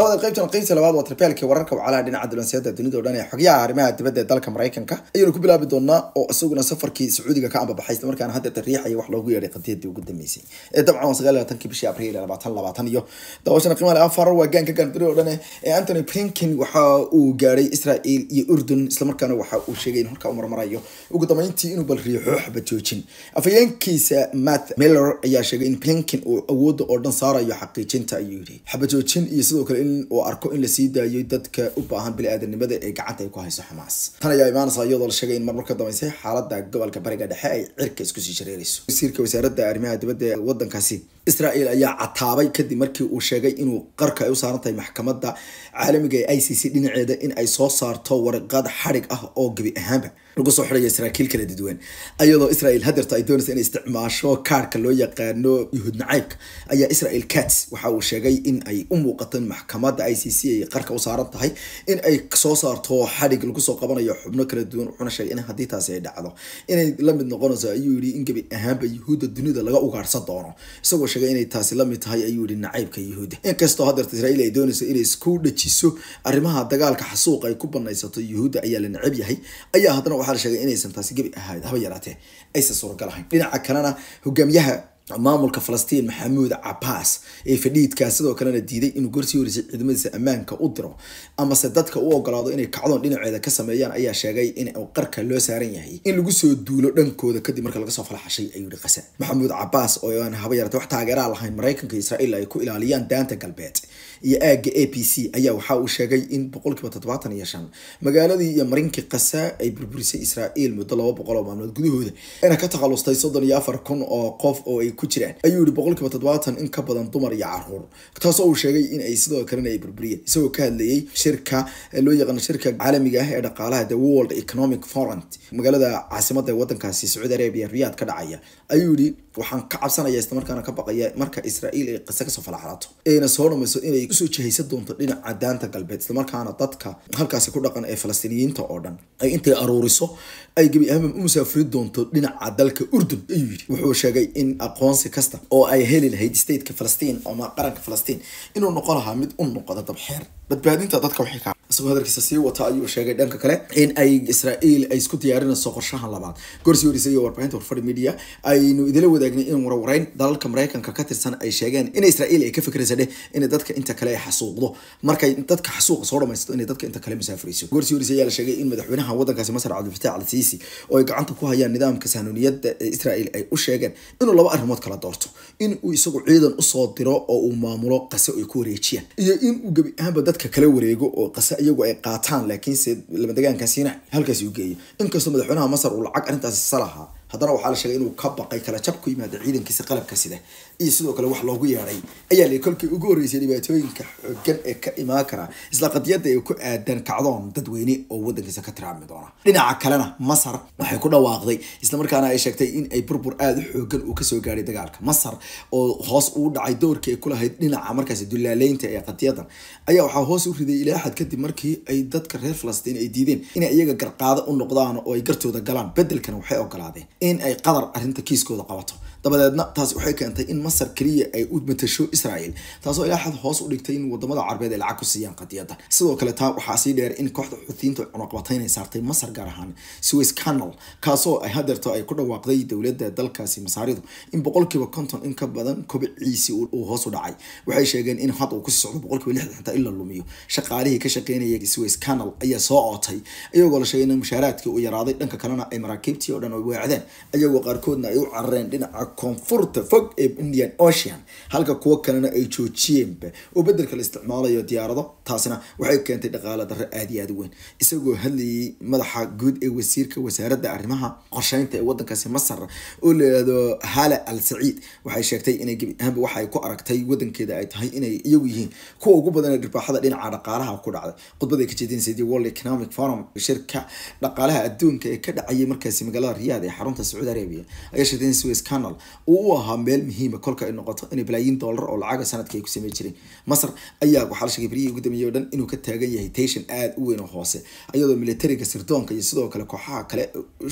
labada qaybtana qaybta labaad waa tarbiyaalkii wararka wacalaha dhinaca diblanseeda dunida o dhan ee xogyaha arrimaha dibadda ee dalka maraykanka ayaynu ku bilaabi doonaa oo isaguna safarkii sacuudiga ka ambabaxay islamarkaana hadda tariixaya wax loogu yeedhay qadiyadii ugu dambeysay ee dabcan sagaal labaatankii bishii abriil labaatan labaatan iyo daawashana qiimaha afar waa gaanka gaanbiro o dhan ee antony blinken waxa uu gaadhay israel iyo urdun islamarkaana waxa uu sheegay in horkaa u marmarayo ugu dambeyntii inuu bal riixo xaba joojin afayeenkiisa matt miller ayaa sheegay in blinken uu awooda oo dhan saarayo xaqiijinta ayuu yidhi xaba iyo sidoo kale in uu arko in lasii daayo dadka u baahan bili-aadamnimada ee gacanta ay ku hayso xamaas tan ayaa imaanas iyadoo la sheegay in marmarka ka xaaladda gobolka bariga dhexe ay cirka iskusii shareereyso wasiirka wasaaradda arrimaha dibadda ee waddankaasi israel ayaa cataabay kadib markii uu sheegay inuu qarka ay u saarantahay maxkamada caalamiga ee i c c dhinaceeda in ay soo saarto warqad xarig ah oo gebi ahaanba lagu soo xidhaya saraakiil kala dadwan ayadoo israel hadeerta ay doonaysa inay isticmaasho kaarhka loo yaqaano yuhuud nacaybka ayaa israel cats waxa uu sheegay in ay u muuqato maxkamadda i c c ay qarka u saaran tahay in ay soo saarto xadhig lagu soo qabanayo xubno kala duwan wuxuuna sheegay in haddii taasi ay dhacdo inay la mid noqonayso ayuu yidhi in gebi ahaanba yuhuudda dunida laga ugaarhsan doono isagoo sheegay inay taasi lamid tahay ayuu yihi nacaybka yuhuudda inkastoo hadeerta israiil ay doonayso inay isku dhajiso arrimaha dagaalka xasuuqa ay ku banaysato yuhuudda ayaa la nacab yahay ayaa haddana waxaa la sheegay inaysan taasi gebi ahayd haba yaraatee aysan suuragal ahayn dhinaca kalena hogaamiyaha maamulka falastiin maxamuud cabbaas ee fadhiidkaa sidoo kalena diiday inuu gorsii horeysay ciidamadiisa ammaanka u diro amase dadka u ogolaado inay kacdoon dhinaceeda ka sameeyaan ayaa sheegay in qarka loo saaran yahay in lagu soo duulo dhankooda kadib marka lagasoo falaxashay ayuu yihi qase maxamuud cabbaas oo aan haba yarata wax taageeraa lahayn maraykanka israiil ay ku ilaaliyaan daanta galbeed iyo aagga a b c ayaa waxa uu sheegay in boqolkiiba toddobaatan iyo shan magaaladii iyo marinkii qasa ay burburisay israa'iil muddo laba boqol oo maalmood gudahooda ayna ka takhalustay soddon iyo afar kun oo qof oo ay ku jiraan ayuu yihi boqolkiiba toddobaatan in ka badan dumar iyo caruur taasoo uu sheegay in ay sidoo kalena ay burburiyeen isagoo ka hadlayey shirka loo yaqaano shirka caalamiga ah ee dhaqaalaha the world economic forum magaalada caasimada ee waddankaasi sacuudi arabia riyaad ka dhacaya ayuu yihi waxaan ka cabsanaya islamarkaana ka baqaya marka israael ay qase kasoo falaxlaato ayna soo dhamayso inay kusoo jihaysan doonto dhinaca daanta galbeed islamarkaana dadka halkaasi ku dhaqan ee falastiiniyiinta oo dhan ay intay aruuriso ay gebi ahaanba u musaafuri doonto dhinaca dalka urdun ayuu yidhi wuxuu sheegay in aqoonsi kasta oo ay heli lahayd stateka falastiin ama qaranka falastiin inuu noqon lahaa mid u noqda dabxeer badbaadinta dadka waxay ka isagoo hadalkiisa sii wata ayuu sheegay dhanka kale in ay israael ay isku diyaarinayso qorshahan labaad gorsi horisa iyo warbaahinta warfadhi media aynu idila wadaagnay in warwareyn dalalka maraykanka ka tirsan ay sheegeen in israael ay ka fikiraysa dheh in dadka inta kale ay xasuuqdo markay dadka xasuuqa soo dhamaysato inay dadka inta kale masaafurayso gorsi horisa ayaa la sheegay in madaxweynaha waddankaasi masar cabdilfataax al siisi oo ay gacanta ku hayaan nidaamka sahanuuniyadda israael ay u sheegeen inuu laba arrimood kala doorto in uu isagu ciidan usoo diro oo uu maamulo qase ay ku wareejiyaan iyo in uu gebi ahaanba dadka kala wareego oo qase ay iyagu ay qaataan laakiinse labadegaankaasina halkaasi u geeyay inkastoo madaxweynaha masar uu lacag arrintaasi salahaa haddana waxaa la sheegay inuu ka baqay kala jab ku yimaada ciidankiisa qalabka sida iyo sidoo kale wax loogu yeedhay ayaa la kolkii ugu horreysay dhibaatooyinka xogan ee ka imaan kara isla qadiyada ay ku aadan kacdoon dadweyne oo wadankiisa ka tiraami doona dhinaca kalena masar waxay ku dhawaaqday islamarkaana ay sheegtay in ay burbur aada u xoogan uu kasoo gaaray dagaalka masar oo hoos uu dhacay doorkii ay kulahayd dhinaca markaasi dullaaleynta ee qadiyadan ayaa waxaa hoos u riday ilaa axad kadib markii ay dadka reer falastiin ay diideen inay iyaga garqaado u noqdaan oo ay gartooda galaan bedelkan waxay ogolaadeen in ay qatar arrinta kiiskooda qabato dabadeedna taasi waxay keentay in masar keliya ay u matasho israel taasoo ilaa hoos u dhigtay in wadamada carbeed ay lacag ku siiyaan qadiyadda sidoo kale taa waxaa sii dheer in kooxda xuutiyiinta cunaqabataynay saartay masar gaar ahaan swiss canal kaasoo ay hadeerto ay ku dhawaaqday dowladda dalkaasi masaaridu in boqolkiiba konton in ka badan kobciisi uu hoos u dhacay waxay sheegeen in had uu kusii socdo boqolkiiba lixdan xitaa ila lumiyo shaqaalihii ka shaqeynayay swiss canal ayaa soo ootay iyagoo la sheegay in mushaaraadkii uu yaraaday dhanka kalena ay maraakiibtii oo dhan weecdeen ayagoo qaarkoodna ay u carareen dhinaca koonfurta fog ee indian ocean halka kuwo kalena ay joojiyeenba oo bedelka la isticmaalayo diyaarado taasina waxay keentay dhaqaale darro aada iyo aada weyn isagoo hadlayay madaxa guud ee wasiirka wasaaradda arrimaha qorsheynta ee wadankaasi masar oo la yihahdo hala al saciid waxay sheegtay inay gebi ahaanba waxay ku aragtay wadankeeda ay tahay inay iyagu yihiin kuwa ugu badan ee dhirbaaxada dhinaca dhaqaalaha ku dhacday khudbada ka jeedinaysa the world economic forum shirka dhaqaalaha adduunka ee ka dhacayay markaasi magaalada riyaad ee xarunta sacuudi arabia ayaa sheegtay in suez canal uu ahaa meel muhiima ah. kolka ay noqoto inay balaayiin doolar oo lacaga sanadka ay ku jireen masar ayaa waxaa la sheegay beryihii ugu dambeeyey o dhan inuu ka taagan yahay tension aada u weyn oo hoose iyadoo militariga sirdoonka iyo sidoo kale kooxaha kale u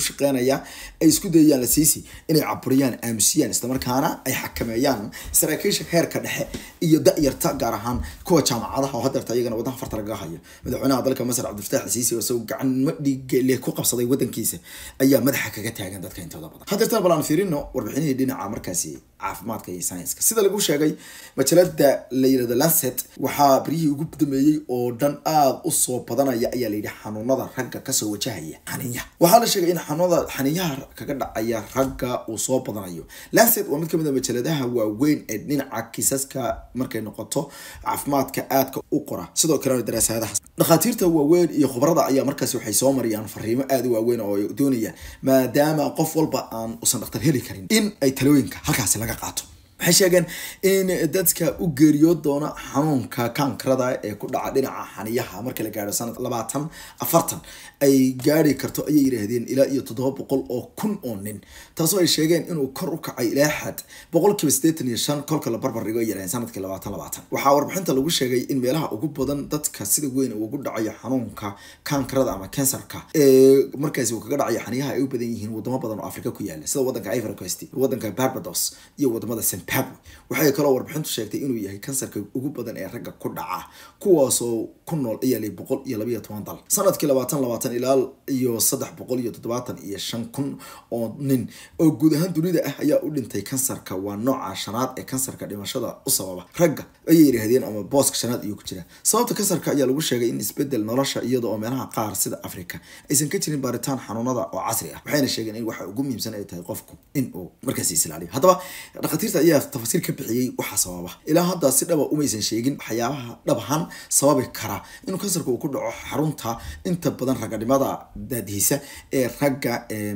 ay isku dayayaan lasiisi inay caburiyaan aamusiyaan islamarkaana ay xakameeyaan saraakiisha heerka dhexe iyo da-yarta gaar ahaan kuwa jaamacadaha oo hadeerta iyagana wadnaha fartalaga haya madaxweynaha dalka masar cabdilfataax lasiisi oo isagu gacanma dhiigle ku qabsaday wadankiisa ayaa madaxa kaga taagan dadka intooda badan hadeertana balaan fiirino warbixinihii dhinaca markaasi caafimaadka iyo scienska sida lagu sheegay majalada la yirahdo lancet waxaa baryihii ugu dambeeyey oo dhan aada u soo badanaya ayaa layidhi xanuunada ragga kasoo wajahaya xaninya waxaa la sheegay in xanuunada xaniinyaha kaga dhacaya ragga uu soo badanayo lancet waa mid kamid a ah majaladaha waaweyn ee dhinaca kiisaska markay noqoto caafimaadka aadka u qora sidoo kalena daraasadaha dhakhaatiirta waaweyn iyo khubarada ayaa markaasi waxay soo mariyaan fariimo aada u waaweyn oo doonaya maadaama qof walba aan usan dhakhtar heli karin in ay talooyinka halkaasi laga qaato waxay sheegeen in dadka u geeriyo doona xanuunka kaankarada ee ku dhaca dhinaca xaniyaha marka la gaadho sanad labaatan afartan ay gaari karto ayay yidhaahdeen ilaa iyo toddoba boqol oo kun oo nin taasoo ay sheegeen inuu kor u kacay ilaa xad boqolkiiba sideetan iyo shan kolka la barbardhigo ay yidhahdeen sanadkii labaatan labaatan waxaa warbixinta lagu sheegay in meelaha ugu badan dadka sida weyn ugu dhacayo xanuunka kaankarada ama kansarka ee markaasi uu kaga dhacayo xaniyaha ay u badan yihiin wadamo badan oo afrika ku yaala sida wadanka ivory wadanka barbados iyo wadamada zimbabwe waxay kaloo warbixintu sheegtay inuu yahay kansarka ugu badan ee ragga ku dhaca kuwaasoo ku nool ciyaali boqol iyo labaiyo toban dal sanadkii labaatan labaatan ilaal iyo saddex boqol iyo toddobaatan iyo shan kun oo nin oo guud ahaan dunida ah ayaa u dhintay kansarka waa nooca shanaad ee kansarka dhimashada u sababa ragga ayay yidhaahdeen ama booska shanaad ayuu ku jira sababta kansarka ayaa lagu sheegay in isbedel nolosha iyada oo meelaha qaar sida africa aysan ka jirin baaritaan xanuunada oo casri ah waxayna sheegeen in waxa ugu muhiimsan ay tahay qofku inuu markaasi is haddaba dhakhaatiirta ayaa ayaas tafasiir ka bixiyey waxaa sababa ilaa hadda si dhaba ah umaysan sheegin waxyaabaha dhabahan sababi kara inuu kansarka uu ku dhaco xarunta inta badan raganimada daadihiisa ee ragga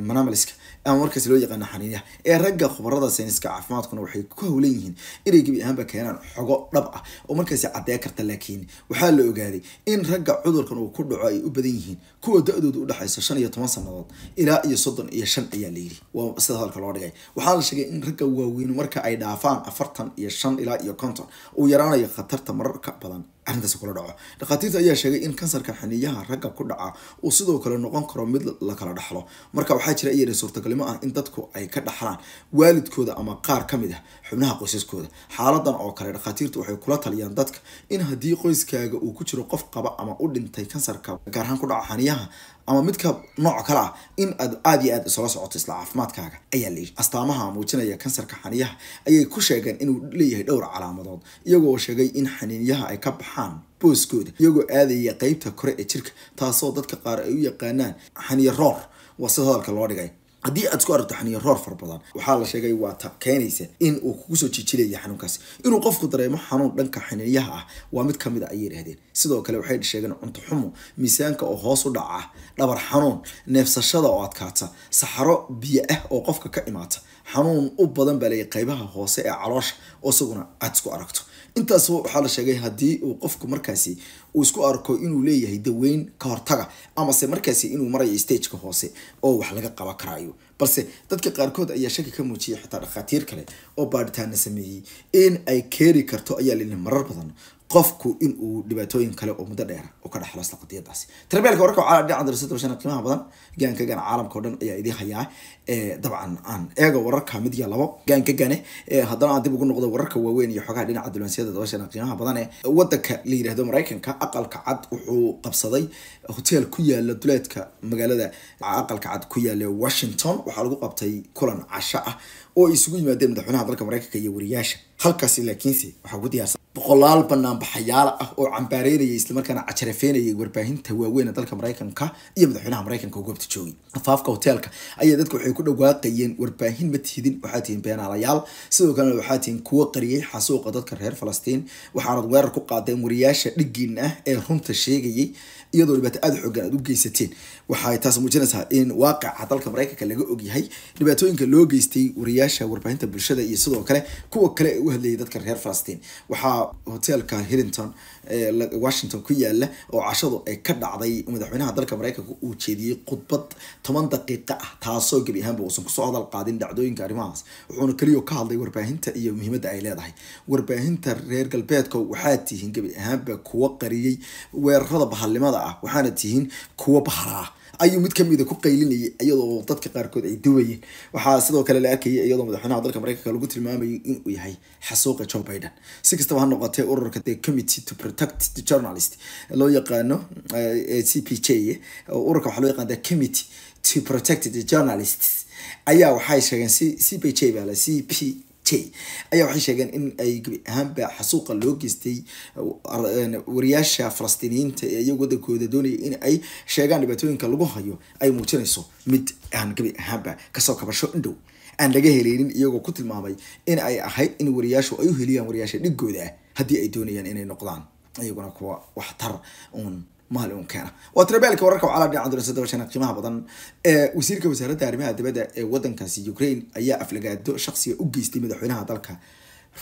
manamaliska ama markaas loo yaqaano xaniinyaha ee ragga khubarada sayniska caafimaadkuna waxay ku howlan yihiin inay gebi ahaanba keenaan xogo dhab ah oo markaasi caddeey karta laakiin waxaa la ogaaday in ragga cudurkan uu ku dhaco ay u badan yihiin kuwa da doodu u dhexaysa shan iyo toban sanadood ilaa iyo soddon iyo shan ayaa layidhi waa sida hadalka loo dhigay waxaa la sheegay in ragga waaweyn marka ay dhaafaan afartan iyo shan ilaa iyo konton uu yaraanayo khatarta mararka badan arrintaasi kula dhaco dhakhaatiirta ayaa sheegay in kansarka xiniyaha ragga ku dhaca uu sidoo kale noqon karo mid lakala kala dhaxlo marka waxaa jira iyadha suurtagalnimo ah in dadku ay ka dhaxlaan waalidkooda ama qaar ka mid ah xubnaha qoysaskooda xaaladan oo kale dhakhaatiirtu waxay kula taliyaan dadka in haddii qoyskaaga uu ku jiro qof qaba ama u dhintay kansarka gaar ahaan ku dhaca xiniyaha ama midka nooc kale ah in aad aada iyo aad isla socoto isla caafimaadkaaga ayaa layidhi astaamaha muujinaya kansarka xaniyaha ayay ku sheegeen inuu leeyahay dhowr calaamadood iyagoo sheegay in xaniinyaha ay ka baxaan qurxaan booskooda iyagoo aadaya qeybta kore ee jirka taasoo dadka qaar ay u yaqaanaan xaniyaroor waa sida hadalka loo dhigay haddii aad isku aragto xaniyaroor roor badan waxaa la sheegay waa ta keenaysa in uu kugu soo xanuunkaasi inuu qofku dareemo xanuun dhanka xiniinyaha ah waa mid kamid a ah, ayay idhahdeen sidoo kale waxay sheegeen cunto xumo miisaanka oo hoos u dhaca dhabar xanuun neefsashada oo adkaata saxaro biyo ah oo qofka ka imaata xanuun u badan baa leeya qeybaha hoose ee caloosha oo isaguna aad isku aragto intaas waxaa la sheegay hadii uu qofku markaasi uu isku arko inuu leeyahay daweyn ka hortaga amase markaasi inuu marayo stageka hoose oo wax laga qaba karaayo balse dadka qaarkood ayaa shaki ka muujiyay xataa dhakhaatiir kale oo baadhitaana sameeyey in ay keeri karto ayaa lili marar badan qofku inuu dhibaatooyin kale oo muddo dheera u ka dhexlo isla qadiyadaasi warka waxaa dhinaca darasada bashana qiimaha badan gaankagan caalamka o dhan ayaa idiin hayaa Eh, dabcan aan eega wararka mid labo gaangagane eh, haddana aan dib ugu noqdo wararka waaweyn iyo xogaha dhinaca dulansyada dabashana qiimaha badan wadanka la yirahdo maraykanka aqalka cad wuxuu qabsaday hotel ku yaala duleedka magaalada aqalka cad ku yaala washington waxaa lagu qabtay kulan casho ah oo ay isugu yimaadeen madaxweynaha dalka maraykanka iyo wariyaasha halkaasi laakiinse waxaa ugu diyaarsan boqolaal banaanbaxayaal ah oo cambaareynaya islamarkaana cajarafeynayay warbaahinta waaweyn dalka maraykanka iyo madaxweynaha maraykanka goobta joogay afaafka hoteelka ayaa dadku waxay waxay ku dhawaaqayeen warbaahin ma tihidin waxaad tihiin beenaalayaal sidoo kalena waxaa tihiin kuwo qariyay xasuuqa dadka reer falastiin waxaanad weerar ku qaadeen wariyaasha dhigiin ah ee runta sheegayay iyadoo dhibaato aada xoogan aad u geysateen waxay taas muujinaysaa in waaqaca dalka maraykanka laga ogyahay dhibaatooyinka loo geystay wariyaasha warbaahinta bulshada iyo sidoo kale kuwa kale u hadlayay dadka reer falastiin waxaa hoteelka hillington washington ku yaala oo cashadu ay ka dhacday madaxweynaha dalka maraykanka uu jeediyey khudbad toban daqiiqa ah taasoo gebi ahaanba uusan kusoo hadal qaadin dhacdooyinka arrimahaas wuxuuna keliyo ka hadlay warbaahinta iyo muhiimadda ay leedahay warbaahinta reer galbeedka waxaa tihiin gebi ahaanba kuwa qariyey weerarada bahalnimada ah waxaana tihiin kuwa bahraa ayuu mid kamida ah ku qaylinayay iyadoo dadka qaarkood ay duwayeen waxaa sidoo kale la arkayay iyadoo madaxweynaha dalka mareykanka lagu tilmaamayo inuu yahay xasuuqa joe biden si kastaba ha noqotee ururka the committee to protect the journalist loo yaqaano eh, eh, c p j ururka waxaa loo yaqaan the committee to protect the journalists ayaa waxay sheegeen c p j baa c p ayaa waxay sheegeen in ay gebi ahaanba xasuuqa loo geystay wariyaasha falastiiniyiinta ee iyagu wadankooda doonaya in ay sheegaan dhibaatooyinka lagu hayo ay muujinayso mid aan gebi ahaanba kasoo kabasho indhow aan laga heleynin iyagoo ku tilmaamay in ay ahayd in wariyaashu ay u heliyaan wariyaasha dhigooda haddii ay doonayaan inay noqdaan iyaguna kuwa waxtar uun maalinkeena waa tirabeelka wararka wacala dhinaca durasada washana qiimaha badan ee wasiirka wasaaradda arrimaha dibadda ee wadankaasi ukraine ayaa aflagaado shaksiga u geystay madaxweynaha dalka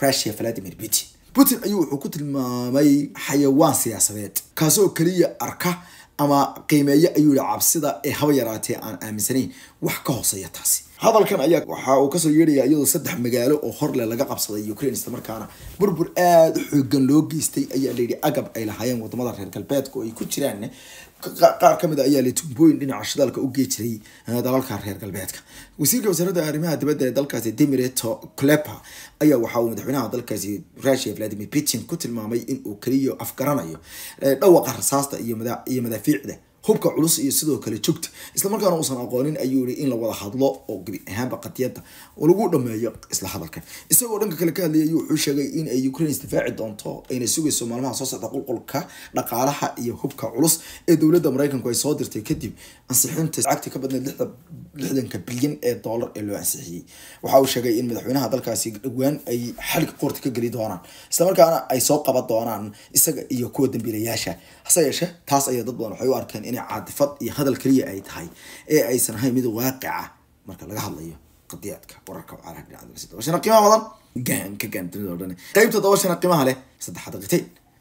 russia vladimir putin putin ayuu wuxuu ku tilmaamay xayawaan siyaasadeed kaasoo keliya arka ama qiimeeyo ayuu yihi cabsida ee haba yaraatee aan aaminsanayn wax ka hooseeya taasi hadalkan ayaa waxa uu kasoo yeedhaya iyadoo saddex magaalo oo horle laga qabsaday ukraine islamarkaana burbur aada u xoogan loo geystay ayaa layihi agab ay lahaayeen wadamada reer galbeedka oo ay ku jiraan qaar ka mid a ah ayaa la dhinaca shidaalka u gee eh, dalalka reer galbeedka wasiirka wasaaradda arrimaha dibadda ee dalkaasi dimireto clepa ayaa waxa uu madaxweynaha dalkaasi russia vladimir putin ku tilmaamay inuu uu afgaranayo eh, dhawaqa rasaasta iyo madaafiicda hubka culus iyo sidoo kale jogta islamarkaana uusan aqoonin ayuu yii in la hadlo oo gebi ahaanba qadiyada lagu dhameeyo isla hadalkan isagoo dhanka kale ka hadlayay wuxuu sheegay in ay ukraine isdifaaci doonto ayna sugayso maalmaha soo socda qulqulka dhaqaalaha iyo hubka culus ee dowladda mareykanku ay soo dirtay kadib ansixinta lacagta ka badneed lixdanka bilyan ee doolar ee loo ansixiyey waxa uu sheegay in madaxweynaha dalkaasi dhowaan ay xalig qoorta ka geli doonaan islamarkaana ay soo qaban doonaan isaga iyo kuwa dambiilayaasha hase yeeshee taas ayaa dad badan waxay u arkeen inay caadifad iyo hadal keliya ay tahay ee aysan ahayn mid waaqica marka laga hadlayo qadiyaadka wararka caalaa dhinaca dabashana qiimaha badan gaan ka gaan dunida oo dhan qaybta dabashana qiimaha leh saddex daqiiqayn